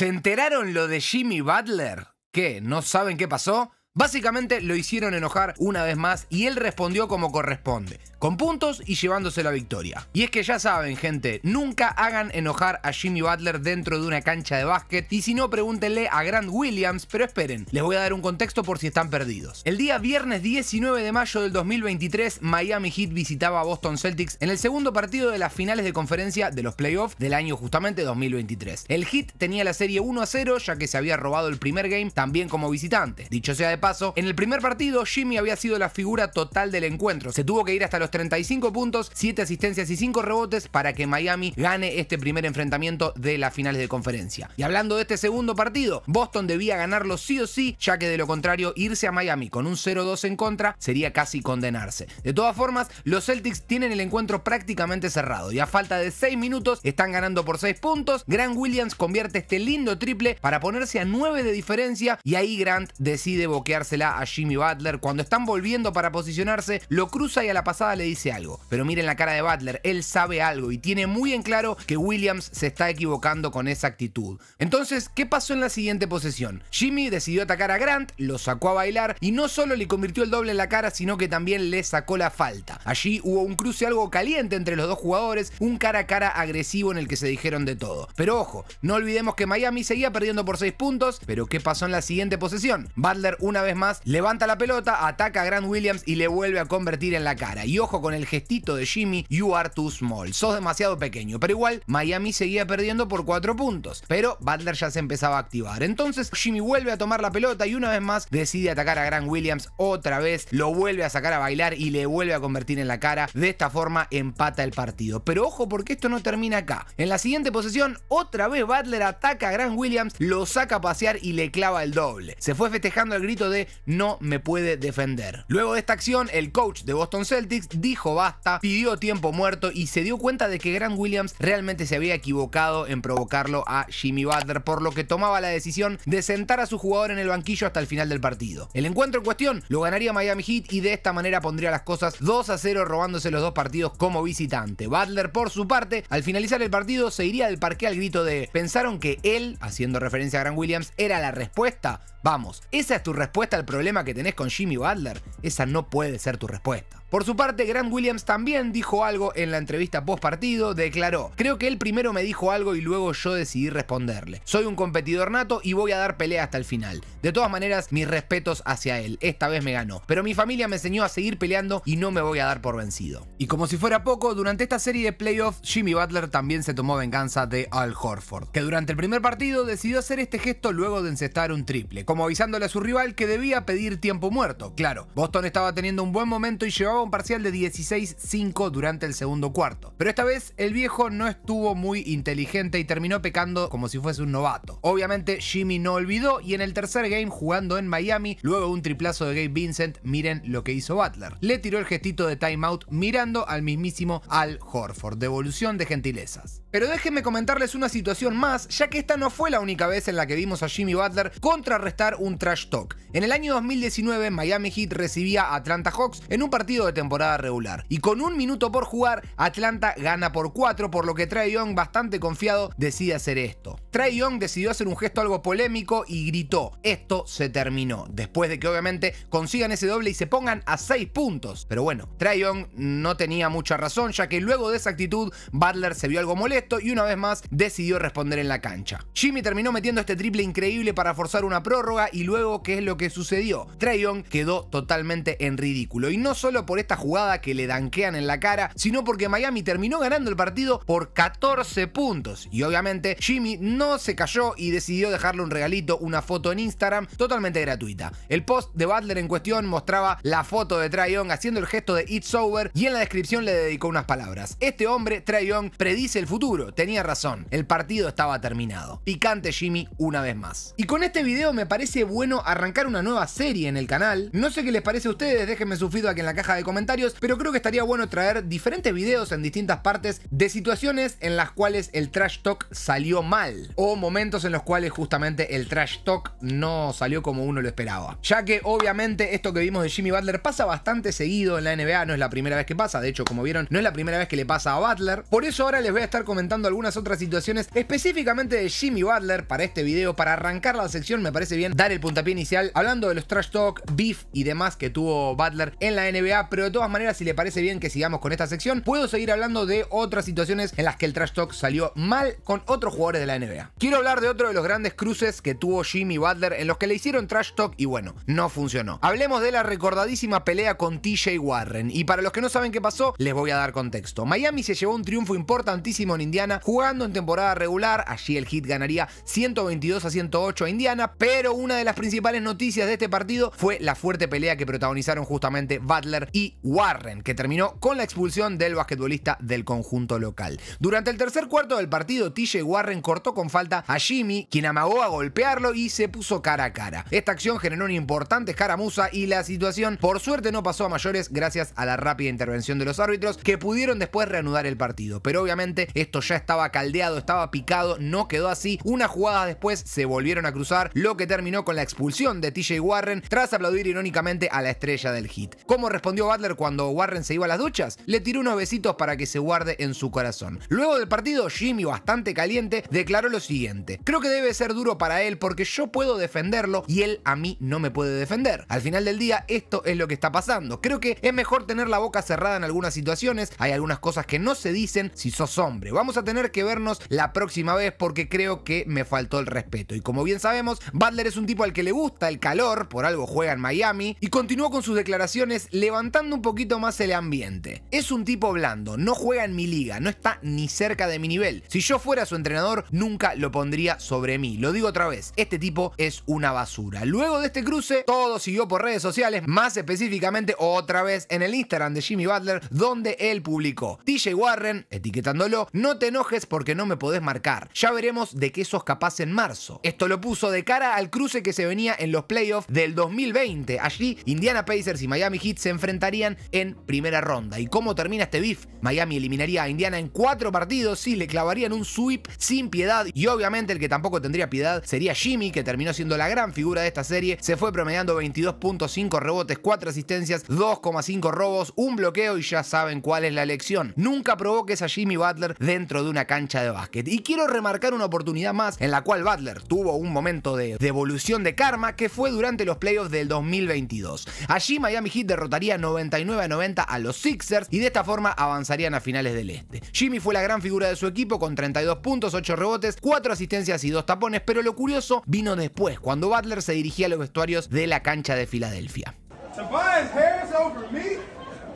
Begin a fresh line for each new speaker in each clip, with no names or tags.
¿Se enteraron lo de Jimmy Butler? ¿Qué? ¿No saben qué pasó? Básicamente lo hicieron enojar una vez más y él respondió como corresponde, con puntos y llevándose la victoria. Y es que ya saben, gente, nunca hagan enojar a Jimmy Butler dentro de una cancha de básquet y si no, pregúntenle a Grant Williams, pero esperen, les voy a dar un contexto por si están perdidos. El día viernes 19 de mayo del 2023, Miami Heat visitaba a Boston Celtics en el segundo partido de las finales de conferencia de los playoffs del año justamente 2023. El Heat tenía la serie 1 a 0 ya que se había robado el primer game también como visitante. Dicho sea de paso, en el primer partido Jimmy había sido la figura total del encuentro. Se tuvo que ir hasta los 35 puntos, 7 asistencias y 5 rebotes para que Miami gane este primer enfrentamiento de las finales de conferencia. Y hablando de este segundo partido, Boston debía ganarlo sí o sí, ya que de lo contrario irse a Miami con un 0-2 en contra sería casi condenarse. De todas formas, los Celtics tienen el encuentro prácticamente cerrado y a falta de 6 minutos están ganando por 6 puntos. Grant Williams convierte este lindo triple para ponerse a 9 de diferencia y ahí Grant decide boquear bloqueársela a Jimmy Butler. Cuando están volviendo para posicionarse, lo cruza y a la pasada le dice algo. Pero miren la cara de Butler, él sabe algo y tiene muy en claro que Williams se está equivocando con esa actitud. Entonces, ¿qué pasó en la siguiente posesión? Jimmy decidió atacar a Grant, lo sacó a bailar y no solo le convirtió el doble en la cara, sino que también le sacó la falta. Allí hubo un cruce algo caliente entre los dos jugadores, un cara a cara agresivo en el que se dijeron de todo. Pero ojo, no olvidemos que Miami seguía perdiendo por 6 puntos, pero ¿qué pasó en la siguiente posesión? Butler una vez más levanta la pelota, ataca a Grant Williams y le vuelve a convertir en la cara. Y ojo con el gestito de Jimmy, you are too small, sos demasiado pequeño. Pero igual Miami seguía perdiendo por 4 puntos, pero Butler ya se empezaba a activar. Entonces Jimmy vuelve a tomar la pelota y una vez más decide atacar a Grant Williams otra vez, lo vuelve a sacar a bailar y le vuelve a convertir en la cara. De esta forma empata el partido. Pero ojo porque esto no termina acá. En la siguiente posesión, otra vez Butler ataca a Grant Williams, lo saca a pasear y le clava el doble. Se fue festejando el grito de no me puede defender. Luego de esta acción, el coach de Boston Celtics dijo basta, pidió tiempo muerto y se dio cuenta de que Grant Williams realmente se había equivocado en provocarlo a Jimmy Butler, por lo que tomaba la decisión de sentar a su jugador en el banquillo hasta el final del partido. El encuentro en cuestión lo ganaría Miami Heat y de esta manera pondría las cosas 2 a 0 robándose los dos partidos como visitante. Butler por su parte, al finalizar el partido se iría del parque al grito de pensaron que él, haciendo referencia a Grant Williams, era la respuesta. Vamos, esa es tu respuesta respuesta al problema que tenés con Jimmy Butler, esa no puede ser tu respuesta. Por su parte, Grant Williams también dijo algo en la entrevista post partido, declaró, creo que él primero me dijo algo y luego yo decidí responderle. Soy un competidor nato y voy a dar pelea hasta el final. De todas maneras, mis respetos hacia él, esta vez me ganó, pero mi familia me enseñó a seguir peleando y no me voy a dar por vencido. Y como si fuera poco, durante esta serie de playoffs, Jimmy Butler también se tomó venganza de Al Horford, que durante el primer partido decidió hacer este gesto luego de encestar un triple, como avisándole a su rival que debía pedir tiempo muerto. Claro, Boston estaba teniendo un buen momento y llevaba un parcial de 16-5 durante el segundo cuarto. Pero esta vez el viejo no estuvo muy inteligente y terminó pecando como si fuese un novato. Obviamente Jimmy no olvidó y en el tercer game jugando en Miami, luego un triplazo de Gabe Vincent, miren lo que hizo Butler. Le tiró el gestito de timeout mirando al mismísimo Al Horford, devolución de gentilezas. Pero déjenme comentarles una situación más, ya que esta no fue la única vez en la que vimos a Jimmy Butler contrarrestar un trash talk. En el año 2019 Miami Heat recibía a Atlanta Hawks en un partido de temporada regular. Y con un minuto por jugar, Atlanta gana por 4, por lo que Trae Young, bastante confiado, decide hacer esto. Trae Young decidió hacer un gesto algo polémico y gritó, esto se terminó, después de que obviamente consigan ese doble y se pongan a seis puntos. Pero bueno, Trae Young no tenía mucha razón, ya que luego de esa actitud, Butler se vio algo molesto y una vez más decidió responder en la cancha. Jimmy terminó metiendo este triple increíble para forzar una prórroga y luego, ¿qué es lo que sucedió? Trae Young quedó totalmente en ridículo, y no solo por esta jugada que le danquean en la cara, sino porque Miami terminó ganando el partido por 14 puntos. Y obviamente Jimmy no se cayó y decidió dejarle un regalito, una foto en Instagram totalmente gratuita. El post de Butler en cuestión mostraba la foto de Trae Young haciendo el gesto de It's Over y en la descripción le dedicó unas palabras. Este hombre, Trae Young, predice el futuro. Tenía razón, el partido estaba terminado. Picante Jimmy una vez más. Y con este video me parece bueno arrancar una nueva serie en el canal. No sé qué les parece a ustedes, déjenme su aquí en la caja de comentarios, pero creo que estaría bueno traer diferentes videos en distintas partes de situaciones en las cuales el trash talk salió mal o momentos en los cuales justamente el trash talk no salió como uno lo esperaba. Ya que obviamente esto que vimos de Jimmy Butler pasa bastante seguido en la NBA, no es la primera vez que pasa, de hecho como vieron no es la primera vez que le pasa a Butler, por eso ahora les voy a estar comentando algunas otras situaciones específicamente de Jimmy Butler para este video, para arrancar la sección me parece bien dar el puntapié inicial hablando de los trash talk, beef y demás que tuvo Butler en la NBA, pero de todas maneras, si le parece bien que sigamos con esta sección, puedo seguir hablando de otras situaciones en las que el trash talk salió mal con otros jugadores de la NBA. Quiero hablar de otro de los grandes cruces que tuvo Jimmy Butler en los que le hicieron trash talk y bueno, no funcionó. Hablemos de la recordadísima pelea con TJ Warren y para los que no saben qué pasó, les voy a dar contexto. Miami se llevó un triunfo importantísimo en Indiana jugando en temporada regular, allí el hit ganaría 122 a 108 a Indiana, pero una de las principales noticias de este partido fue la fuerte pelea que protagonizaron justamente Butler y Warren, que terminó con la expulsión del basquetbolista del conjunto local. Durante el tercer cuarto del partido, TJ Warren cortó con falta a Jimmy, quien amagó a golpearlo y se puso cara a cara. Esta acción generó una importante escaramuza y la situación por suerte no pasó a mayores gracias a la rápida intervención de los árbitros que pudieron después reanudar el partido. Pero obviamente esto ya estaba caldeado, estaba picado, no quedó así. Una jugada después se volvieron a cruzar, lo que terminó con la expulsión de TJ Warren tras aplaudir irónicamente a la estrella del hit. ¿Cómo respondió Butler cuando Warren se iba a las duchas, le tiró unos besitos para que se guarde en su corazón. Luego del partido, Jimmy, bastante caliente, declaró lo siguiente. Creo que debe ser duro para él porque yo puedo defenderlo y él a mí no me puede defender. Al final del día, esto es lo que está pasando. Creo que es mejor tener la boca cerrada en algunas situaciones, hay algunas cosas que no se dicen si sos hombre. Vamos a tener que vernos la próxima vez porque creo que me faltó el respeto. Y como bien sabemos, Butler es un tipo al que le gusta el calor, por algo juega en Miami, y continuó con sus declaraciones levantando un poquito más el ambiente. Es un tipo blando, no juega en mi liga, no está ni cerca de mi nivel. Si yo fuera su entrenador, nunca lo pondría sobre mí. Lo digo otra vez, este tipo es una basura. Luego de este cruce, todo siguió por redes sociales, más específicamente otra vez en el Instagram de Jimmy Butler, donde él publicó, TJ Warren, etiquetándolo, no te enojes porque no me podés marcar. Ya veremos de qué sos capaz en marzo. Esto lo puso de cara al cruce que se venía en los playoffs del 2020. Allí, Indiana Pacers y Miami Heat se enfrentan en primera ronda. ¿Y cómo termina este beef? Miami eliminaría a Indiana en cuatro partidos, sí, le clavarían un sweep sin piedad y obviamente el que tampoco tendría piedad sería Jimmy, que terminó siendo la gran figura de esta serie, se fue promediando 22.5 rebotes, 4 asistencias, 2,5 robos, un bloqueo y ya saben cuál es la elección Nunca provoques a Jimmy Butler dentro de una cancha de básquet. Y quiero remarcar una oportunidad más en la cual Butler tuvo un momento de devolución de karma que fue durante los playoffs del 2022. Allí Miami Heat derrotaría 90 99 a 90 a los Sixers y de esta forma avanzarían a finales del este. Jimmy fue la gran figura de su equipo con 32 puntos, 8 rebotes, 4 asistencias y 2 tapones, pero lo curioso vino después, cuando Butler se dirigía a los vestuarios de la cancha de Filadelfia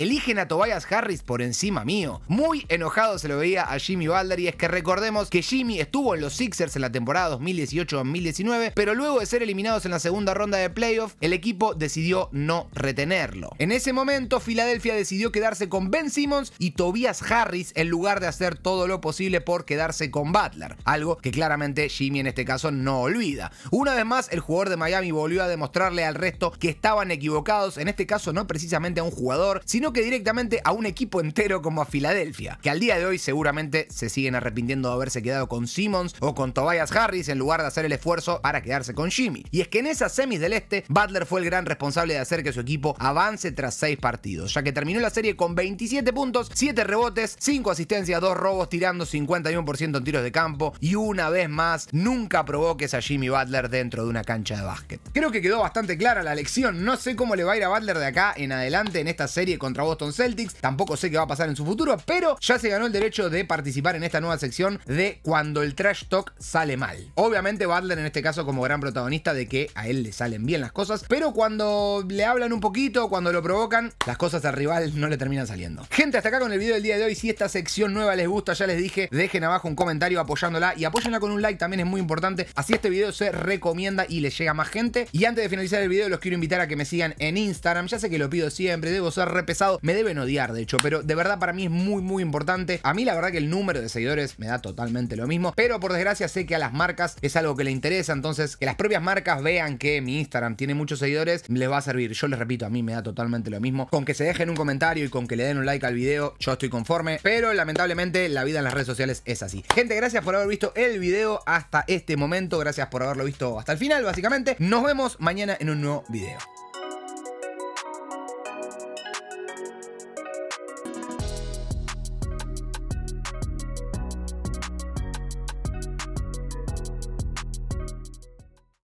eligen a Tobias Harris por encima mío. Muy enojado se lo veía a Jimmy Butler y es que recordemos que Jimmy estuvo en los Sixers en la temporada 2018-2019, pero luego de ser eliminados en la segunda ronda de playoff, el equipo decidió no retenerlo. En ese momento, Filadelfia decidió quedarse con Ben Simmons y Tobias Harris en lugar de hacer todo lo posible por quedarse con Butler, algo que claramente Jimmy en este caso no olvida. Una vez más, el jugador de Miami volvió a demostrarle al resto que estaban equivocados, en este caso no precisamente a un jugador, sino que directamente a un equipo entero como a Filadelfia, que al día de hoy seguramente se siguen arrepintiendo de haberse quedado con Simmons o con Tobias Harris en lugar de hacer el esfuerzo para quedarse con Jimmy. Y es que en esa semis del este, Butler fue el gran responsable de hacer que su equipo avance tras seis partidos, ya que terminó la serie con 27 puntos, 7 rebotes, 5 asistencias, 2 robos, tirando 51% en tiros de campo y una vez más, nunca provoques a Jimmy Butler dentro de una cancha de básquet. Creo que quedó bastante clara la lección, no sé cómo le va a ir a Butler de acá en adelante en esta serie contra a Boston Celtics. Tampoco sé qué va a pasar en su futuro, pero ya se ganó el derecho de participar en esta nueva sección de cuando el trash talk sale mal. Obviamente Butler en este caso como gran protagonista de que a él le salen bien las cosas, pero cuando le hablan un poquito, cuando lo provocan, las cosas al rival no le terminan saliendo. Gente, hasta acá con el video del día de hoy. Si esta sección nueva les gusta, ya les dije, dejen abajo un comentario apoyándola y apóyenla con un like, también es muy importante. Así este video se recomienda y le llega a más gente. Y antes de finalizar el video, los quiero invitar a que me sigan en Instagram. Ya sé que lo pido siempre, debo ser repesado me deben odiar, de hecho, pero de verdad para mí es muy, muy importante. A mí la verdad que el número de seguidores me da totalmente lo mismo, pero por desgracia sé que a las marcas es algo que le interesa, entonces que las propias marcas vean que mi Instagram tiene muchos seguidores, les va a servir. Yo les repito, a mí me da totalmente lo mismo. Con que se dejen un comentario y con que le den un like al video, yo estoy conforme, pero lamentablemente la vida en las redes sociales es así. Gente, gracias por haber visto el video hasta este momento, gracias por haberlo visto hasta el final, básicamente. Nos vemos mañana en un nuevo video.